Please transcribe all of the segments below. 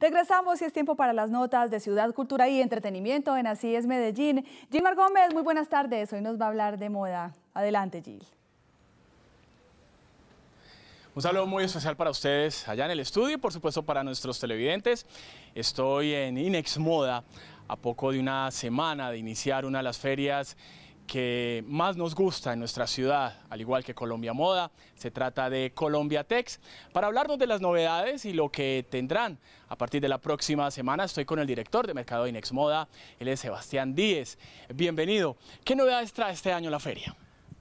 Regresamos y es tiempo para las notas de Ciudad, Cultura y Entretenimiento en Así es Medellín. Gilmar Gómez, muy buenas tardes. Hoy nos va a hablar de moda. Adelante, Gil. Un saludo muy especial para ustedes allá en el estudio y por supuesto para nuestros televidentes. Estoy en Inex Moda a poco de una semana de iniciar una de las ferias que más nos gusta en nuestra ciudad, al igual que Colombia Moda. Se trata de Colombia Tex. Para hablarnos de las novedades y lo que tendrán a partir de la próxima semana, estoy con el director de Mercado Inex Moda, él es Sebastián Díez. Bienvenido. ¿Qué novedades trae este año la feria?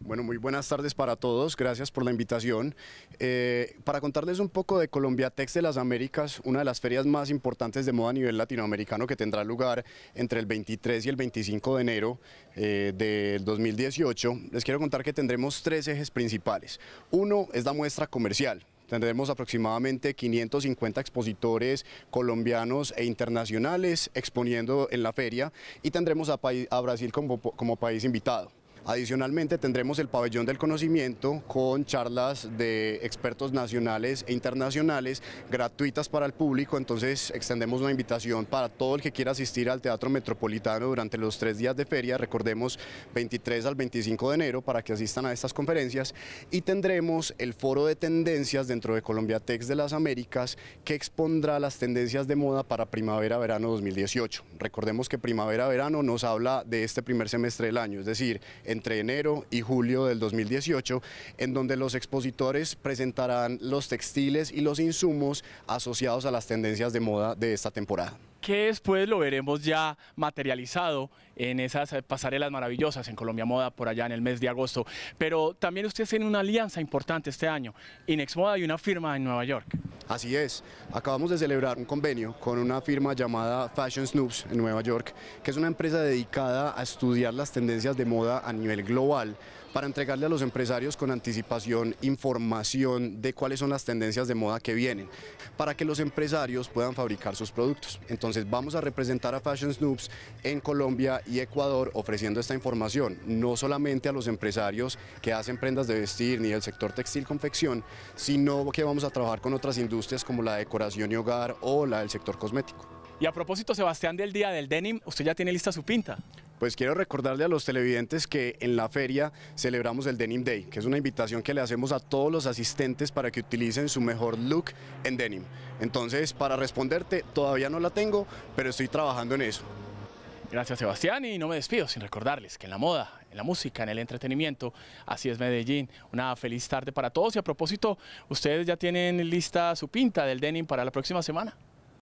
Bueno, muy buenas tardes para todos, gracias por la invitación. Eh, para contarles un poco de Colombia Text de las Américas, una de las ferias más importantes de moda a nivel latinoamericano que tendrá lugar entre el 23 y el 25 de enero eh, del 2018, les quiero contar que tendremos tres ejes principales. Uno es la muestra comercial, Tendremos aproximadamente 550 expositores colombianos e internacionales exponiendo en la feria y tendremos a, Brasil como país invitado. Adicionalmente tendremos el pabellón del conocimiento con charlas de expertos nacionales e internacionales gratuitas para el público, entonces extendemos una invitación para todo el que quiera asistir al Teatro Metropolitano durante los tres días de feria, recordemos 23 al 25 de enero para que asistan a estas conferencias y tendremos el foro de tendencias dentro de Colombia Tex de las Américas que expondrá las tendencias de moda para primavera-verano 2018. Recordemos que primavera-verano nos habla de este primer semestre del año, es decir, en entre enero y julio del 2018, en donde los expositores presentarán los textiles y los insumos asociados a las tendencias de moda de esta temporada que después lo veremos ya materializado en esas pasarelas maravillosas en Colombia Moda por allá en el mes de agosto. Pero también ustedes tienen una alianza importante este año, Inex Moda y una firma en Nueva York. Así es, Acabamos de celebrar un convenio con una firma llamada Fashion Snoops en Nueva York, que es una empresa dedicada a estudiar las tendencias de moda a nivel global para entregarle a los empresarios con anticipación información de cuáles son las tendencias de moda que vienen, para que los empresarios puedan fabricar sus productos. Entonces vamos a representar a Fashion Snoops en Colombia y Ecuador ofreciendo esta información, no solamente a los empresarios que hacen prendas de vestir ni del sector textil confección, sino que vamos a trabajar con otras industrias como la de y hogar o la del sector cosmético. Y a propósito, Sebastián, del Día del Denim, ¿usted ya tiene lista su pinta? Pues quiero recordarle a los televidentes que en la feria celebramos el Denim Day, que es una invitación que le hacemos a todos los asistentes para que utilicen su mejor look en denim. Entonces, para responderte, todavía no la tengo, pero estoy trabajando en eso. Gracias Sebastián y no me despido sin recordarles que en la moda, en la música, en el entretenimiento, así es Medellín. Una feliz tarde para todos y a propósito, ustedes ya tienen lista su pinta del denim para la próxima semana.